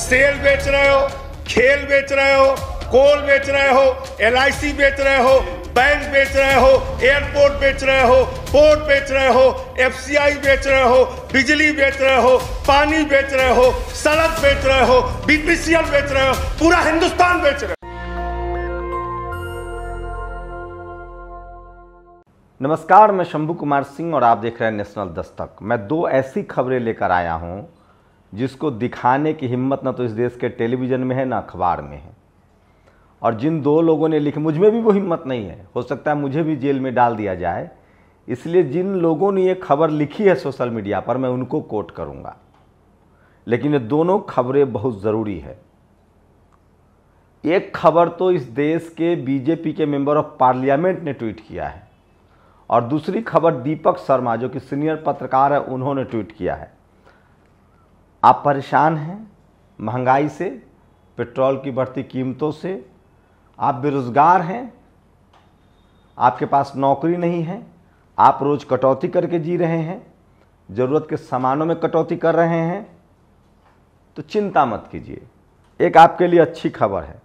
cell बेच रहे हो खेल बेच रहे हो कोल बेच रहे हो एल बेच रहे हो बैंक बेच रहे हो एयरपोर्ट बेच रहे हो पोर्ट बेच रहे हो एफ बेच रहे हो बिजली बेच रहे हो पानी बेच रहे हो सड़क बेच रहे हो बीपीसीएल बेच रहे हो पूरा हिंदुस्तान बेच रहे हो नमस्कार मैं शंभू कुमार सिंह और आप देख रहे हैं नेशनल दस्तक मैं दो ऐसी खबरें लेकर आया हूं जिसको दिखाने की हिम्मत ना तो इस देश के टेलीविज़न में है ना अखबार में है और जिन दो लोगों ने लिखे मुझ में भी वो हिम्मत नहीं है हो सकता है मुझे भी जेल में डाल दिया जाए इसलिए जिन लोगों ने ये खबर लिखी है सोशल मीडिया पर मैं उनको कोट करूँगा लेकिन ये दोनों खबरें बहुत ज़रूरी है एक खबर तो इस देश के बीजेपी के मेंबर ऑफ पार्लियामेंट ने ट्वीट किया है और दूसरी खबर दीपक शर्मा जो कि सीनियर पत्रकार है उन्होंने ट्वीट किया है आप परेशान हैं महंगाई से पेट्रोल की बढ़ती कीमतों से आप बेरोज़गार हैं आपके पास नौकरी नहीं है आप रोज़ कटौती करके जी रहे हैं ज़रूरत के सामानों में कटौती कर रहे हैं तो चिंता मत कीजिए एक आपके लिए अच्छी खबर है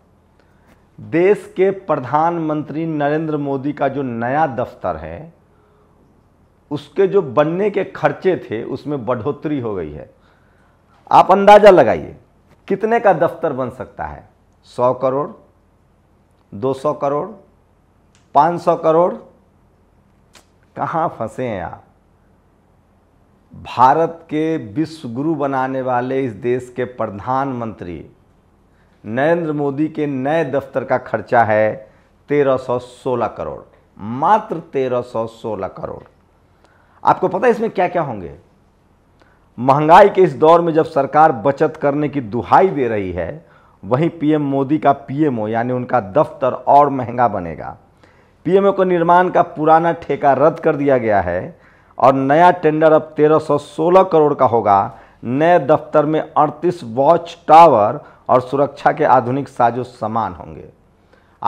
देश के प्रधानमंत्री नरेंद्र मोदी का जो नया दफ्तर है उसके जो बनने के खर्चे थे उसमें बढ़ोतरी हो गई है आप अंदाज़ा लगाइए कितने का दफ्तर बन सकता है सौ करोड़ दो सौ करोड़ 500 सौ करोड़ कहाँ फंसे हैं आप भारत के विश्व गुरु बनाने वाले इस देश के प्रधानमंत्री नरेंद्र मोदी के नए दफ्तर का खर्चा है 1316 करोड़ मात्र 1316 करोड़ आपको पता है इसमें क्या क्या होंगे महंगाई के इस दौर में जब सरकार बचत करने की दुहाई दे रही है वहीं पीएम मोदी का पीएमओ यानी उनका दफ्तर और महंगा बनेगा पीएमओ को निर्माण का पुराना ठेका रद्द कर दिया गया है और नया टेंडर अब 1316 करोड़ का होगा नए दफ्तर में 38 वॉच टावर और सुरक्षा के आधुनिक साजो सामान होंगे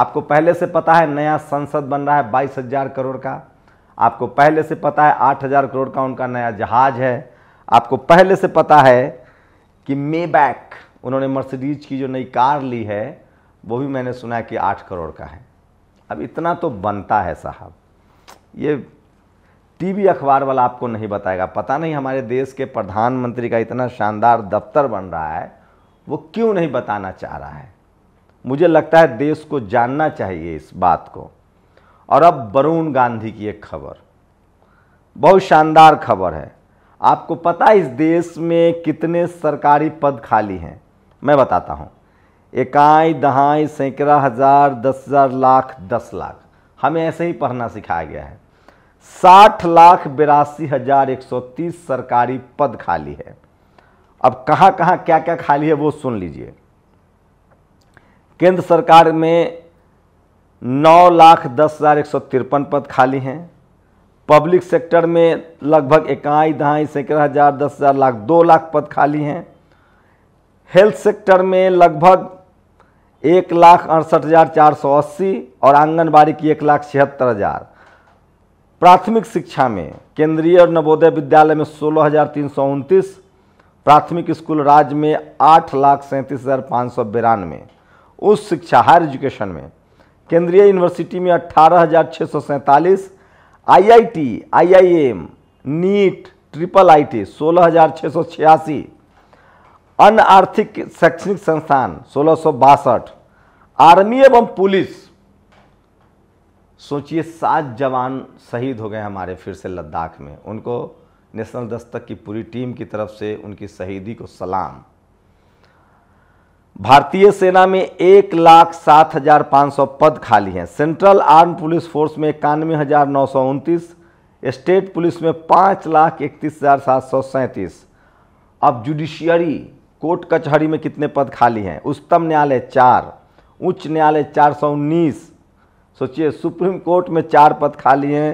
आपको पहले से पता है नया संसद बन रहा है बाईस हजार करोड़ का आपको पहले से पता है आठ हजार करोड़ का उनका नया जहाज है आपको पहले से पता है कि मे बैक उन्होंने मर्सिडीज की जो नई कार ली है वो भी मैंने सुना है कि आठ करोड़ का है अब इतना तो बनता है साहब ये टीवी अखबार वाला आपको नहीं बताएगा पता नहीं हमारे देश के प्रधानमंत्री का इतना शानदार दफ्तर बन रहा है वो क्यों नहीं बताना चाह रहा है मुझे लगता है देश को जानना चाहिए इस बात को और अब वरुण गांधी की एक खबर बहुत शानदार खबर है आपको पता इस देश में कितने सरकारी पद खाली हैं मैं बताता हूँ इकाई दहाई सैकड़ा हज़ार दस हज़ार लाख दस लाख हमें ऐसे ही पढ़ना सिखाया गया है साठ लाख बिरासी हज़ार एक सौ तीस सरकारी पद खाली है अब कहाँ कहाँ क्या क्या खाली है वो सुन लीजिए केंद्र सरकार में नौ लाख दस हज़ार एक सौ तिरपन पद खाली हैं पब्लिक सेक्टर में लगभग इकाई दहाई सैकड़ा हज़ार दस हज़ार लाख दो लाख पद खाली हैं हेल्थ सेक्टर में लगभग एक लाख अड़सठ हज़ार चार सौ अस्सी और आंगनबाड़ी की एक लाख छिहत्तर हज़ार प्राथमिक शिक्षा में केंद्रीय और नवोदय विद्यालय में सोलह हज़ार तीन सौ उनतीस प्राथमिक स्कूल राज्य में आठ लाख सैंतीस हज़ार पाँच सौ बिरानवे उच्च शिक्षा हायर एजुकेशन में केंद्रीय यूनिवर्सिटी में अट्ठारह हज़ार छः सौ सैंतालीस IIT, IIM, NEET triple IT सोलह हजार छः सौ छियासी अन्य आर्थिक शैक्षणिक संस्थान सोलह सौ बासठ आर्मी एवं पुलिस सोचिए सात जवान शहीद हो गए हमारे फिर से लद्दाख में उनको नेशनल दस्तक की पूरी टीम की तरफ से उनकी शहीदी को सलाम भारतीय सेना में एक लाख सात हजार पाँच सौ पद खाली हैं सेंट्रल आर्म पुलिस फोर्स में इक्यानवे हजार नौ सौ उनतीस स्टेट पुलिस में पाँच लाख इकतीस हजार सात सौ सैंतीस अब जुडिशियरी कोर्ट कचहरी में कितने पद खाली हैं उच्चतम न्यायालय चार उच्च न्यायालय चार सौ उन्नीस सोचिए सुप्रीम कोर्ट में चार पद खाली हैं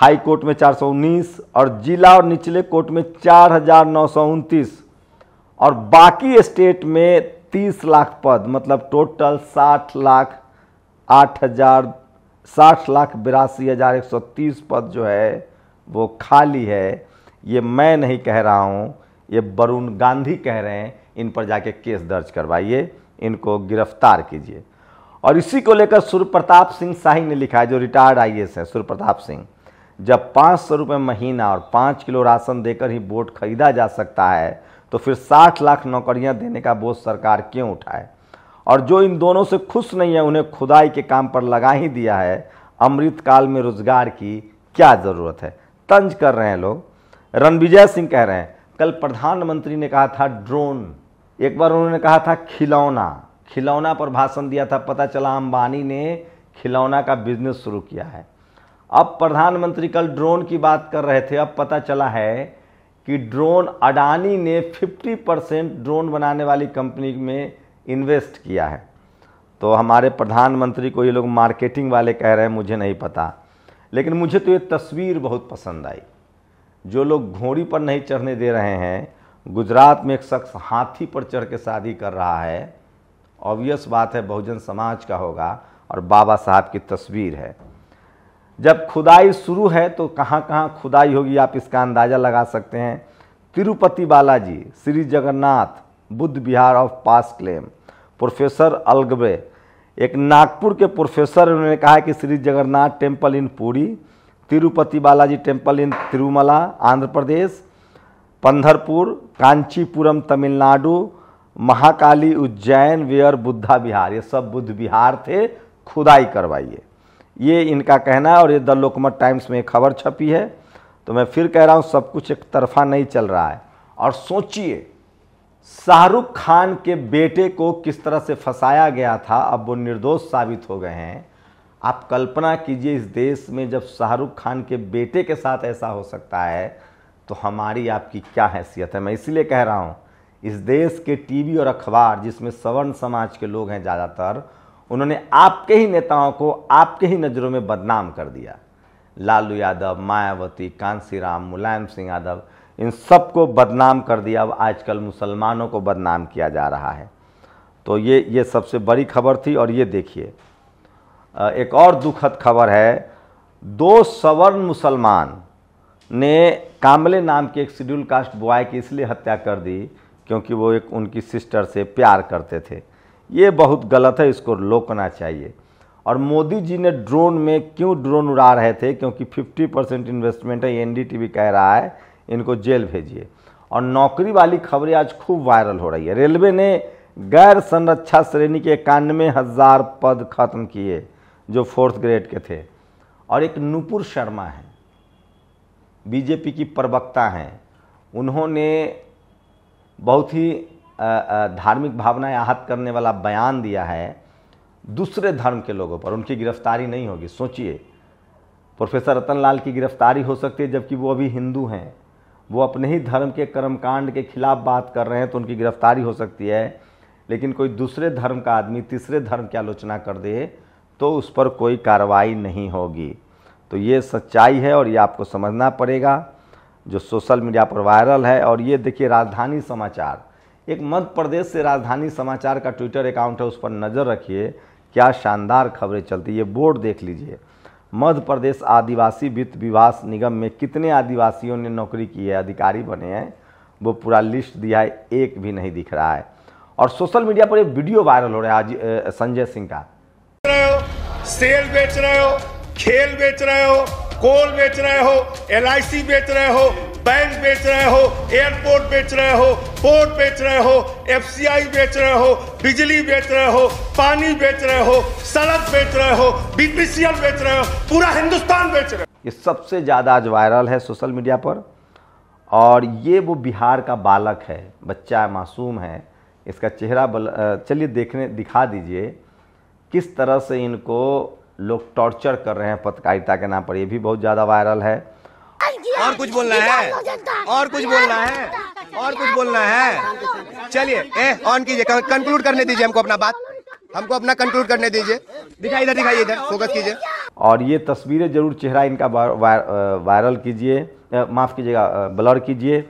हाई कोर्ट में चार सौ उन्नीस और जिला और निचले कोर्ट में चार हजार नौ सौ उनतीस और बाकी स्टेट में तीस लाख पद मतलब टोटल साठ लाख आठ हजार साठ लाख बिरासी हजार एक सौ तीस पद जो है वो खाली है ये मैं नहीं कह रहा हूँ ये वरुण गांधी कह रहे हैं इन पर जाके केस दर्ज करवाइए इनको गिरफ्तार कीजिए और इसी को लेकर सूर्य प्रताप सिंह शाही ने लिखा है जो रिटायर्ड आई एस है सूर्य प्रताप सिंह जब पाँच सौ रुपये महीना और पाँच किलो राशन देकर ही वोट खरीदा जा सकता है तो फिर 60 लाख नौकरियां देने का बोझ सरकार क्यों उठाए और जो इन दोनों से खुश नहीं है उन्हें खुदाई के काम पर लगा ही दिया है अमृतकाल में रोजगार की क्या ज़रूरत है तंज कर रहे हैं लोग रणविजय सिंह कह रहे हैं कल प्रधानमंत्री ने कहा था ड्रोन एक बार उन्होंने कहा था खिलौना खिलौना पर भाषण दिया था पता चला अंबानी ने खिलौना का बिजनेस शुरू किया है अब प्रधानमंत्री कल ड्रोन की बात कर रहे थे अब पता चला है कि ड्रोन अडानी ने 50 परसेंट ड्रोन बनाने वाली कंपनी में इन्वेस्ट किया है तो हमारे प्रधानमंत्री को ये लोग मार्केटिंग वाले कह रहे हैं मुझे नहीं पता लेकिन मुझे तो ये तस्वीर बहुत पसंद आई जो लोग घोड़ी पर नहीं चढ़ने दे रहे हैं गुजरात में एक शख्स हाथी पर चढ़ के शादी कर रहा है ऑब्वियस बात है बहुजन समाज का होगा और बाबा साहब की तस्वीर है जब खुदाई शुरू है तो कहाँ कहाँ खुदाई होगी आप इसका अंदाज़ा लगा सकते हैं तिरुपति बालाजी श्री जगन्नाथ बुद्ध बिहार ऑफ पास क्लेम प्रोफेसर अलगबे एक नागपुर के प्रोफेसर उन्होंने कहा कि Shri Jagannath temple in Puri Tirupati Balaji temple in Tirumala Andhra Pradesh Pandharpur Kanchipuram Tamil Nadu Mahakali Ujjain where Buddha Bihar ये सब बुद्ध बिहार थे खुदाई करवाइए ये इनका कहना है और ये द लोकमत टाइम्स में खबर छपी है तो मैं फिर कह रहा हूँ सब कुछ एक तरफा नहीं चल रहा है और सोचिए शाहरुख खान के बेटे को किस तरह से फंसाया गया था अब वो निर्दोष साबित हो गए हैं आप कल्पना कीजिए इस देश में जब शाहरुख खान के बेटे के साथ ऐसा हो सकता है तो हमारी आपकी क्या हैसियत है मैं इसलिए कह रहा हूँ इस देश के टीवी और अखबार जिसमें सवर्ण समाज के लोग हैं ज़्यादातर उन्होंने आपके ही नेताओं को आपके ही नज़रों में बदनाम कर दिया लालू यादव मायावती कांसीराम मुलायम सिंह यादव इन सबको बदनाम कर दिया अब आजकल मुसलमानों को बदनाम किया जा रहा है तो ये ये सबसे बड़ी खबर थी और ये देखिए एक और दुखद खबर है दो सवर्ण मुसलमान ने कामले नाम के एक शेड्यूल कास्ट बॉय की इसलिए हत्या कर दी क्योंकि वो एक उनकी सिस्टर से प्यार करते थे ये बहुत गलत है इसको रोकना चाहिए और मोदी जी ने ड्रोन में क्यों ड्रोन उड़ा रहे थे क्योंकि 50 परसेंट इन्वेस्टमेंट है एनडीटीवी कह रहा है इनको जेल भेजिए और नौकरी वाली खबरें आज खूब वायरल हो रही है रेलवे ने गैर संरक्षा श्रेणी के इक्यानवे हज़ार पद खत्म किए जो फोर्थ ग्रेड के थे और एक नुपुर शर्मा हैं बीजेपी की प्रवक्ता हैं उन्होंने बहुत ही धार्मिक भावनाएं आहत करने वाला बयान दिया है दूसरे धर्म के लोगों पर उनकी गिरफ्तारी नहीं होगी सोचिए प्रोफेसर रतन लाल की गिरफ्तारी हो सकती है जबकि वो अभी हिंदू हैं वो अपने ही धर्म के कर्मकांड के खिलाफ बात कर रहे हैं तो उनकी गिरफ्तारी हो सकती है लेकिन कोई दूसरे धर्म का आदमी तीसरे धर्म की आलोचना कर दे तो उस पर कोई कार्रवाई नहीं होगी तो ये सच्चाई है और ये आपको समझना पड़ेगा जो सोशल मीडिया पर वायरल है और ये देखिए राजधानी समाचार एक मध्य प्रदेश से राजधानी समाचार का ट्विटर अकाउंट है उस पर नज़र रखिए क्या शानदार खबरें चलती ये बोर्ड देख लीजिए मध्य प्रदेश आदिवासी वित्त विवास निगम में कितने आदिवासियों ने नौकरी की है अधिकारी बने हैं वो पूरा लिस्ट दिया है एक भी नहीं दिख रहा है और सोशल मीडिया पर एक वीडियो वायरल हो रहा है संजय सिंह का सेल बेच रहे हो खेल बेच रहे हो कोल बेच रहे हो एल बेच रहे हो बैंक बेच रहे हो एयरपोर्ट बेच रहे हो फोर्ड बेच रहे हो एफसीआई बेच रहे हो बिजली बेच रहे हो पानी बेच रहे हो सड़क बेच रहे हो बीपीसीएल बेच रहे हो पूरा हिंदुस्तान बेच रहे हो ये सबसे ज़्यादा आज वायरल है सोशल मीडिया पर और ये वो बिहार का बालक है बच्चा है मासूम है इसका चेहरा चलिए देखने दिखा दीजिए किस तरह से इनको लोग टॉर्चर कर रहे हैं पत्रकारिता के नाम पर ये भी बहुत ज़्यादा वायरल है और कुछ बोलना है और कुछ बोलना है और कुछ बोलना है चलिए ऑन कीजिए कंक्लूड करने दीजिए हमको अपना बात हमको अपना कंक्लूड करने दीजिए दिखाई इधर दिखाई इधर फोकस कीजिए और ये तस्वीरें जरूर चेहरा इनका वायरल कीजिए माफ़ कीजिएगा ब्लर कीजिए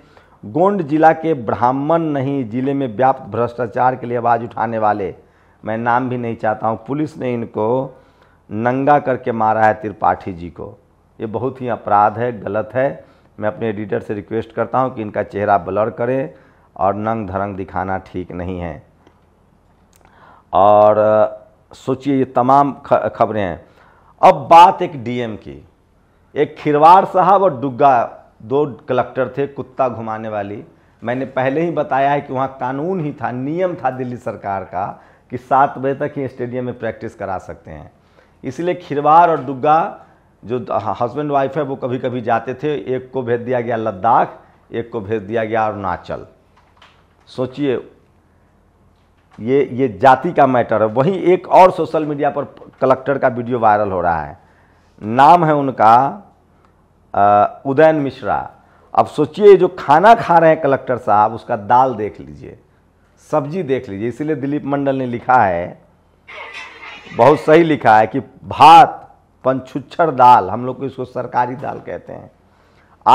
गोंड जिला के ब्राह्मण नहीं जिले में व्याप्त भ्रष्टाचार के लिए आवाज़ उठाने वाले मैं नाम भी नहीं चाहता हूँ पुलिस ने इनको नंगा करके मारा है त्रिपाठी जी को ये बहुत ही अपराध है गलत है मैं अपने एडिटर से रिक्वेस्ट करता हूँ कि इनका चेहरा ब्लर करें और नंग धरंग दिखाना ठीक नहीं है और सोचिए ये तमाम खबरें हैं अब बात एक डीएम की एक खिरवाड़ साहब और डुग्गा दो कलेक्टर थे कुत्ता घुमाने वाली मैंने पहले ही बताया है कि वहाँ कानून ही था नियम था दिल्ली सरकार का कि सात बजे तक ही स्टेडियम में प्रैक्टिस करा सकते हैं इसलिए खिरवाड़ और दुग्गा जो हस्बैंड वाइफ है वो कभी कभी जाते थे एक को भेज दिया गया लद्दाख एक को भेज दिया गया अरुणाचल सोचिए ये ये जाति का मैटर है वहीं एक और सोशल मीडिया पर कलेक्टर का वीडियो वायरल हो रहा है नाम है उनका उदयन मिश्रा अब सोचिए जो खाना खा रहे हैं कलेक्टर साहब उसका दाल देख लीजिए सब्जी देख लीजिए इसीलिए दिलीप मंडल ने लिखा है बहुत सही लिखा है कि भात पंछुच्छर दाल हम लोग इसको सरकारी दाल कहते हैं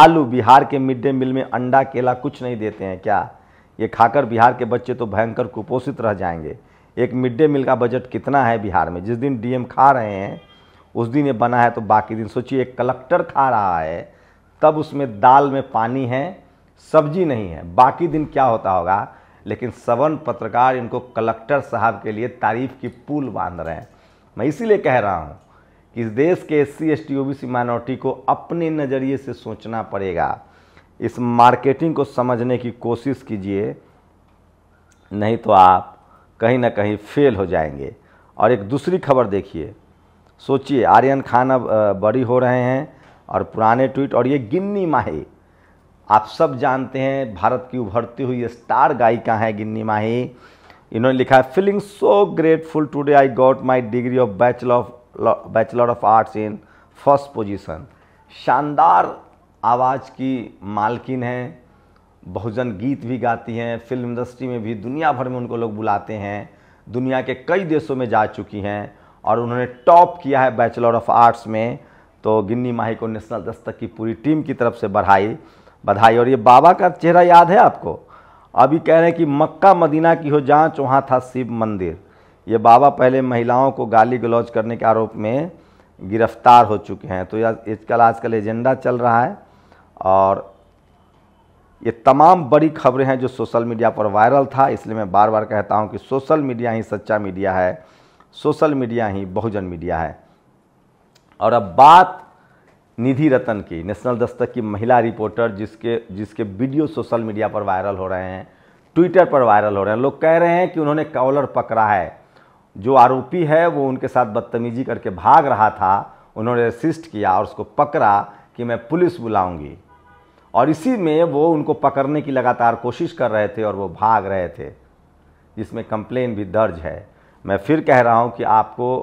आलू बिहार के मिड डे मील में अंडा केला कुछ नहीं देते हैं क्या ये खाकर बिहार के बच्चे तो भयंकर कुपोषित रह जाएंगे एक मिड डे मील का बजट कितना है बिहार में जिस दिन डीएम खा रहे हैं उस दिन ये बना है तो बाकी दिन सोचिए एक कलेक्टर खा रहा है तब उसमें दाल में पानी है सब्जी नहीं है बाकी दिन क्या होता होगा लेकिन सवन पत्रकार इनको कलेक्टर साहब के लिए तारीफ की पुल बांध रहे हैं मैं इसीलिए कह रहा हूँ कि इस देश के S C S T O B C minority को अपने नज़रिए से सोचना पड़ेगा इस मार्केटिंग को समझने की कोशिश कीजिए नहीं तो आप कहीं ना कहीं फेल हो जाएंगे और एक दूसरी खबर देखिए सोचिए आर्यन खान अब बड़ी हो रहे हैं और पुराने ट्वीट और ये गिन्नी माही आप सब जानते हैं भारत की उभरती हुई स्टार गायिका हैं गिन्नी माही इन्होंने लिखा है feeling so grateful today I got my degree of bachelor of bachelor of arts in first position शानदार आवाज़ की मालकिन हैं बहुजन गीत भी गाती हैं फिल्म इंडस्ट्री में भी दुनिया भर में उनको लोग बुलाते हैं दुनिया के कई देशों में जा चुकी हैं और उन्होंने टॉप किया है बैचलर ऑफ आर्ट्स में तो गिन्नी माही को नेशनल दस्तक की पूरी टीम की तरफ से बढ़ाई बधाई और ये बाबा का चेहरा याद है आपको अभी कह रहे हैं कि मक्का मदीना की हो जाँच वहाँ था शिव मंदिर ये बाबा पहले महिलाओं को गाली गलौज करने के आरोप में गिरफ्तार हो चुके हैं तो आजकल आजकल एजेंडा चल रहा है और ये तमाम बड़ी खबरें हैं जो सोशल मीडिया पर वायरल था इसलिए मैं बार बार कहता हूँ कि सोशल मीडिया ही सच्चा मीडिया है सोशल मीडिया ही बहुजन मीडिया है और अब बात निधि रतन की नेशनल दस्तक की महिला रिपोर्टर जिसके जिसके वीडियो सोशल मीडिया पर वायरल हो रहे हैं ट्विटर पर वायरल हो रहे हैं लोग कह रहे हैं कि उन्होंने कॉलर पकड़ा है जो आरोपी है वो उनके साथ बदतमीजी करके भाग रहा था उन्होंने रसिस्ट किया और उसको पकड़ा कि मैं पुलिस बुलाऊंगी और इसी में वो उनको पकड़ने की लगातार कोशिश कर रहे थे और वो भाग रहे थे जिसमें कंप्लेन भी दर्ज है मैं फिर कह रहा हूँ कि आपको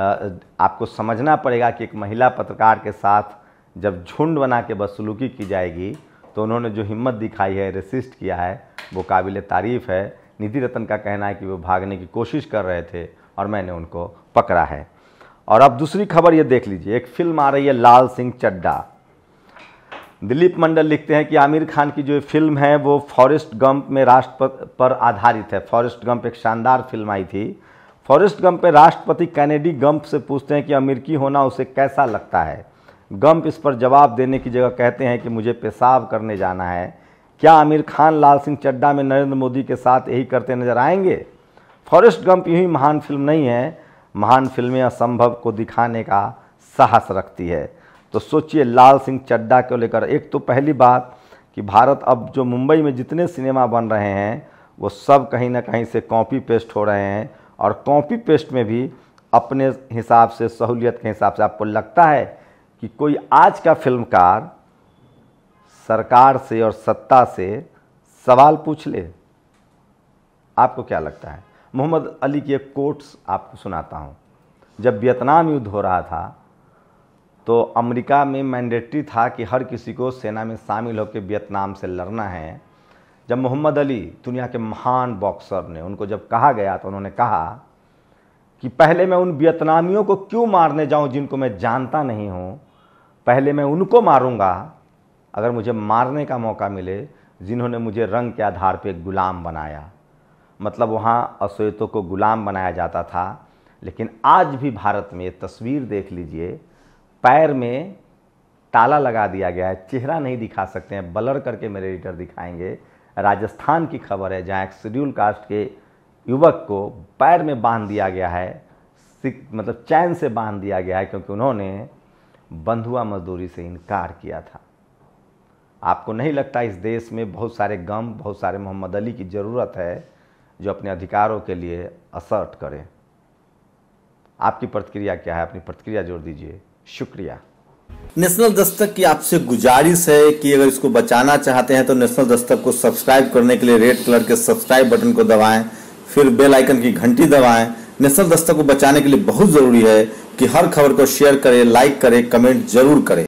आपको समझना पड़ेगा कि एक महिला पत्रकार के साथ जब झुंड बना के बदसलूकी की जाएगी तो उन्होंने जो हिम्मत दिखाई है रेसिस्ट किया है वो काबिल तारीफ़ है निधि रतन का कहना है कि वो भागने की कोशिश कर रहे थे और मैंने उनको पकड़ा है और अब दूसरी खबर ये देख लीजिए एक फिल्म आ रही है लाल सिंह चड्डा दिलीप मंडल लिखते हैं कि आमिर खान की जो फिल्म है वो फॉरेस्ट गंप में राष्ट्र पर आधारित है फॉरेस्ट गंप एक शानदार फिल्म आई थी फॉरेस्ट गंप पे राष्ट्रपति कैनेडी गंप से पूछते हैं कि अमेरिकी होना उसे कैसा लगता है गंप इस पर जवाब देने की जगह कहते हैं कि मुझे पेशाब करने जाना है क्या आमिर खान लाल सिंह चड्डा में नरेंद्र मोदी के साथ यही करते नजर आएंगे फॉरेस्ट गंप यूँ ही महान फिल्म नहीं है महान फिल्में असंभव को दिखाने का साहस रखती है तो सोचिए लाल सिंह चड्डा को लेकर एक तो पहली बात कि भारत अब जो मुंबई में जितने सिनेमा बन रहे हैं वो सब कहीं ना कहीं से कॉपी पेस्ट हो रहे हैं और कॉपी पेस्ट में भी अपने हिसाब से सहूलियत के हिसाब से आपको लगता है कि कोई आज का फिल्मकार सरकार से और सत्ता से सवाल पूछ ले आपको क्या लगता है मोहम्मद अली की एक कोट्स आपको सुनाता हूँ जब वियतनाम युद्ध हो रहा था तो अमेरिका में मैंडेटरी था कि हर किसी को सेना में शामिल होकर वियतनाम से लड़ना है जब मोहम्मद अली दुनिया के महान बॉक्सर ने उनको जब कहा गया तो उन्होंने कहा कि पहले मैं उन वियतनामियों को क्यों मारने जाऊं जिनको मैं जानता नहीं हूं पहले मैं उनको मारूंगा अगर मुझे मारने का मौका मिले जिन्होंने मुझे रंग के आधार पर गुलाम बनाया मतलब वहाँ अश्वेतों को गुलाम बनाया जाता था लेकिन आज भी भारत में तस्वीर देख लीजिए पैर में ताला लगा दिया गया है चेहरा नहीं दिखा सकते हैं बलर करके मेरे एडिटर दिखाएंगे राजस्थान की खबर है जहाँ एक शेड्यूल कास्ट के युवक को पैर में बांध दिया गया है मतलब चैन से बांध दिया गया है क्योंकि उन्होंने बंधुआ मजदूरी से इनकार किया था आपको नहीं लगता इस देश में बहुत सारे गम बहुत सारे मोहम्मद अली की ज़रूरत है जो अपने अधिकारों के लिए असर्ट करें आपकी प्रतिक्रिया क्या है अपनी प्रतिक्रिया जोड़ दीजिए शुक्रिया नेशनल दस्तक की आपसे गुजारिश है कि अगर इसको बचाना चाहते हैं तो नेशनल दस्तक को सब्सक्राइब करने के लिए रेड कलर के सब्सक्राइब बटन को दबाएं फिर बेल आइकन की घंटी दबाएं नेशनल दस्तक को बचाने के लिए बहुत ज़रूरी है कि हर खबर को शेयर करें लाइक करें कमेंट जरूर करें